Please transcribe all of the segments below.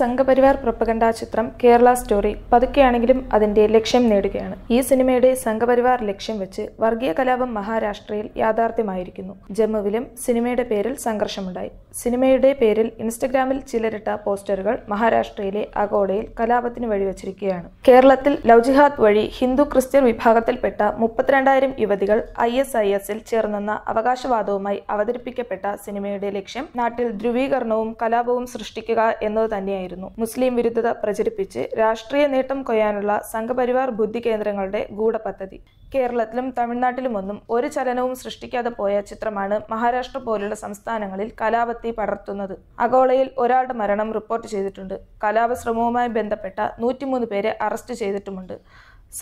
സംഘപരിവാർ പ്രപ്പകണ്ട ചിത്രം കേരള സ്റ്റോറി പതുക്കെയാണെങ്കിലും അതിന്റെ ലക്ഷ്യം നേടുകയാണ് ഈ സിനിമയുടെ സംഘപരിവാർ ലക്ഷ്യം വെച്ച് വർഗീയ കലാപം മഹാരാഷ്ട്രയിൽ യാഥാർത്ഥ്യമായിരിക്കുന്നു ജമ്മുവിലും സിനിമയുടെ പേരിൽ സംഘർഷമുണ്ടായി സിനിമയുടെ പേരിൽ ഇൻസ്റ്റഗ്രാമിൽ ചിലരിട്ട പോസ്റ്ററുകൾ മഹാരാഷ്ട്രയിലെ അഗോഡയിൽ കലാപത്തിന് വഴിവെച്ചിരിക്കുകയാണ് കേരളത്തിൽ ലൌജിഹാദ് വഴി ഹിന്ദു ക്രിസ്ത്യൻ വിഭാഗത്തിൽപ്പെട്ട മുപ്പത്തിരണ്ടായിരം യുവതികൾ ഐ എസ് ഐ എസിൽ ചേർന്നെന്ന അവകാശവാദവുമായി അവതരിപ്പിക്കപ്പെട്ട സിനിമയുടെ ലക്ഷ്യം നാട്ടിൽ ധ്രുവീകരണവും കലാപവും സൃഷ്ടിക്കുക എന്നത് തന്നെയായിരുന്നു വന്നിരുന്നു മുസ്ലിം വിരുദ്ധത പ്രചരിപ്പിച്ച് രാഷ്ട്രീയ നേട്ടം കൊയ്യാനുള്ള സംഘപരിവാർ ബുദ്ധി കേന്ദ്രങ്ങളുടെ ഗൂഢപദ്ധതി കേരളത്തിലും തമിഴ്നാട്ടിലുമൊന്നും ഒരു ചലനവും സൃഷ്ടിക്കാതെ പോയ ചിത്രമാണ് മഹാരാഷ്ട്ര പോലുള്ള സംസ്ഥാനങ്ങളിൽ കലാപത്തി പടർത്തുന്നത് അഗോളയിൽ ഒരാളുടെ മരണം റിപ്പോർട്ട് ചെയ്തിട്ടുണ്ട് കലാപശ്രമവുമായി ബന്ധപ്പെട്ട നൂറ്റിമൂന്ന് പേരെ അറസ്റ്റ് ചെയ്തിട്ടുമുണ്ട്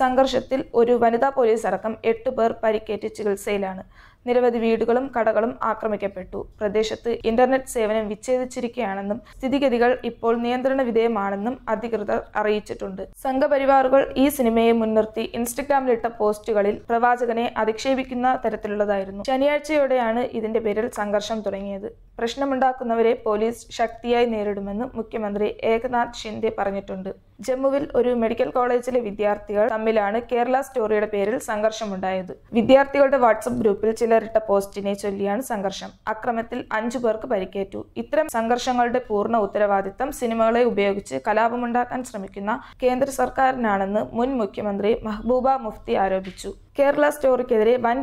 സംഘർഷത്തിൽ ഒരു വനിതാ പോലീസ് അടക്കം എട്ട് പേർ പരിക്കേറ്റ് ചികിത്സയിലാണ് നിരവധി വീടുകളും കടകളും ആക്രമിക്കപ്പെട്ടു പ്രദേശത്ത് ഇന്റർനെറ്റ് സേവനം വിച്ഛേദിച്ചിരിക്കുകയാണെന്നും സ്ഥിതിഗതികൾ ഇപ്പോൾ നിയന്ത്രണ വിധേയമാണെന്നും അധികൃതർ അറിയിച്ചിട്ടുണ്ട് സംഘപരിവാറുകൾ ഈ സിനിമയെ മുൻനിർത്തി ഇൻസ്റ്റഗ്രാമിലിട്ട പോസ്റ്റുകളിൽ പ്രവാചകനെ അധിക്ഷേപിക്കുന്ന തരത്തിലുള്ളതായിരുന്നു ശനിയാഴ്ചയോടെയാണ് ഇതിന്റെ പേരിൽ സംഘർഷം തുടങ്ങിയത് പ്രശ്നമുണ്ടാക്കുന്നവരെ പോലീസ് ശക്തിയായി നേരിടുമെന്ന് മുഖ്യമന്ത്രി ഏകനാഥ് ഷിൻഡെ പറഞ്ഞിട്ടുണ്ട് ജമ്മുവിൽ ഒരു മെഡിക്കൽ കോളേജിലെ വിദ്യാർത്ഥികൾ തമ്മിലാണ് കേരള സ്റ്റോറിയുടെ പേരിൽ സംഘർഷമുണ്ടായത് വിദ്യാർത്ഥികളുടെ വാട്സപ്പ് ഗ്രൂപ്പിൽ ചിലർ ചില്ലറിട്ട പോസ്റ്റിനെ ചൊല്ലിയാണ് സംഘർഷം അക്രമത്തിൽ അഞ്ചു പേർക്ക് പരിക്കേറ്റു ഇത്തരം സംഘർഷങ്ങളുടെ പൂർണ്ണ ഉത്തരവാദിത്തം സിനിമകളെ ഉപയോഗിച്ച് കലാപമുണ്ടാക്കാൻ ശ്രമിക്കുന്ന കേന്ദ്ര സർക്കാരിനാണെന്ന് മുൻ മുഖ്യമന്ത്രി മെഹബൂബ മുഫ്തി ആരോപിച്ചു കേരള സ്റ്റോറിക്കെതിരെ വൻ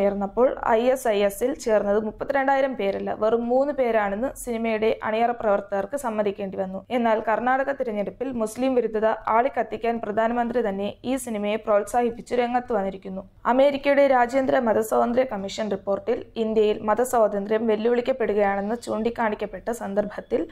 ഉയർന്നപ്പോൾ ഐ എസ് ഐ എസിൽ ചേർന്നത് മുപ്പത്തിരണ്ടായിരം പേരല്ല വെറും മൂന്ന് പേരാണെന്ന് സിനിമയുടെ അണിയറ പ്രവർത്തകർക്ക് സമ്മതിക്കേണ്ടി വന്നു എന്നാൽ കർണാടക തിരഞ്ഞെടുപ്പിൽ മുസ്ലിം വിരുദ്ധത ആളിക്കത്തിക്കാൻ പ്രധാനമന്ത്രി തന്നെ ഈ സിനിമയെ പ്രോത്സാഹിപ്പിച്ചു രംഗത്ത് വന്നിരിക്കുന്നു അമേരിക്കയുടെ രാജ്യാന്തര മതസ്വാതന്ത്ര്യ കമ്മീഷൻ റിപ്പോർട്ടിൽ ഇന്ത്യയിൽ മതസ്വാതന്ത്ര്യം വെല്ലുവിളിക്കപ്പെടുകയാണെന്ന് ചൂണ്ടിക്കാണിക്കപ്പെട്ട സന്ദർഭത്തിൽ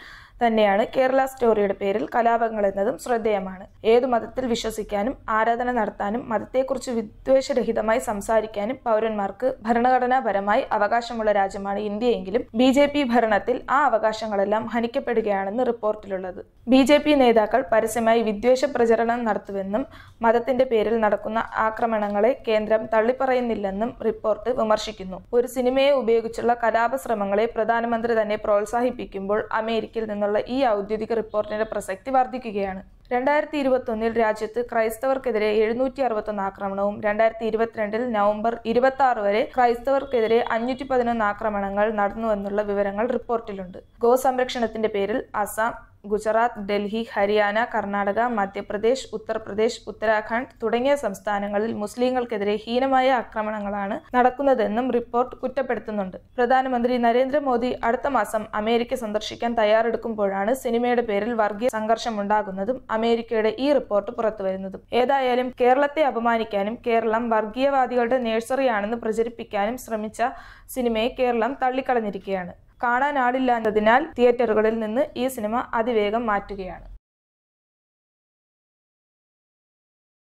തന്നെയാണ് കേരള സ്റ്റോറിയുടെ പേരിൽ കലാപങ്ങൾ എന്നതും ശ്രദ്ധേയമാണ് ഏതു മതത്തിൽ വിശ്വസിക്കാനും ആരാധന നടത്താനും മതത്തെക്കുറിച്ച് വിദ്വേഷ ആവേശരഹിതമായി സംസാരിക്കാനും പൗരന്മാർക്ക് ഭരണഘടനാപരമായി അവകാശമുള്ള രാജ്യമാണ് ഇന്ത്യയെങ്കിലും ബി ജെ പി ഭരണത്തിൽ ആ അവകാശങ്ങളെല്ലാം ഹനിക്കപ്പെടുകയാണെന്ന് റിപ്പോർട്ടിലുള്ളത് ബി ജെ പി നേതാക്കൾ പരസ്യമായി വിദ്വേഷ പ്രചരണം നടത്തുമെന്നും മതത്തിന്റെ പേരിൽ നടക്കുന്ന ആക്രമണങ്ങളെ കേന്ദ്രം തള്ളിപ്പറയുന്നില്ലെന്നും റിപ്പോർട്ട് വിമർശിക്കുന്നു ഒരു സിനിമയെ ഉപയോഗിച്ചുള്ള കലാപശ്രമങ്ങളെ പ്രധാനമന്ത്രി തന്നെ പ്രോത്സാഹിപ്പിക്കുമ്പോൾ അമേരിക്കയിൽ നിന്നുള്ള ഈ ഔദ്യോഗിക റിപ്പോർട്ടിന്റെ പ്രസക്തി വർദ്ധിക്കുകയാണ് രണ്ടായിരത്തി ഇരുപത്തൊന്നിൽ രാജ്യത്ത് ക്രൈസ്തവർക്കെതിരെ എഴുന്നൂറ്റി അറുപത്തൊന്ന് ആക്രമണവും രണ്ടായിരത്തി ഇരുപത്തിരണ്ടിൽ നവംബർ ഇരുപത്തി ആറ് വരെ ക്രൈസ്തവർക്കെതിരെ അഞ്ഞൂറ്റി പതിനൊന്ന് ആക്രമണങ്ങൾ നടന്നുവെന്നുള്ള വിവരങ്ങൾ റിപ്പോർട്ടിലുണ്ട് ഗോസംരക്ഷണത്തിന്റെ പേരിൽ അസം ഗുജറാത്ത് ഡൽഹി ഹരിയാന കർണാടക മധ്യപ്രദേശ് ഉത്തർപ്രദേശ് ഉത്തരാഖണ്ഡ് തുടങ്ങിയ സംസ്ഥാനങ്ങളിൽ മുസ്ലിങ്ങൾക്കെതിരെ ഹീനമായ ആക്രമണങ്ങളാണ് നടക്കുന്നതെന്നും റിപ്പോർട്ട് കുറ്റപ്പെടുത്തുന്നുണ്ട് പ്രധാനമന്ത്രി നരേന്ദ്രമോദി അടുത്ത മാസം അമേരിക്ക സന്ദർശിക്കാൻ തയ്യാറെടുക്കുമ്പോഴാണ് സിനിമയുടെ പേരിൽ വർഗീയ സംഘർഷം ഉണ്ടാകുന്നതും അമേരിക്കയുടെ ഈ റിപ്പോർട്ട് പുറത്തുവരുന്നതും ഏതായാലും കേരളത്തെ അപമാനിക്കാനും കേരളം വർഗീയവാദികളുടെ നേഴ്സറിയാണെന്ന് പ്രചരിപ്പിക്കാനും ശ്രമിച്ച സിനിമയെ കേരളം തള്ളിക്കളഞ്ഞിരിക്കുകയാണ് കാണാനാളില്ല എന്നതിനാൽ തിയേറ്ററുകളിൽ നിന്ന് ഈ സിനിമ അതിവേഗം മാറ്റുകയാണ്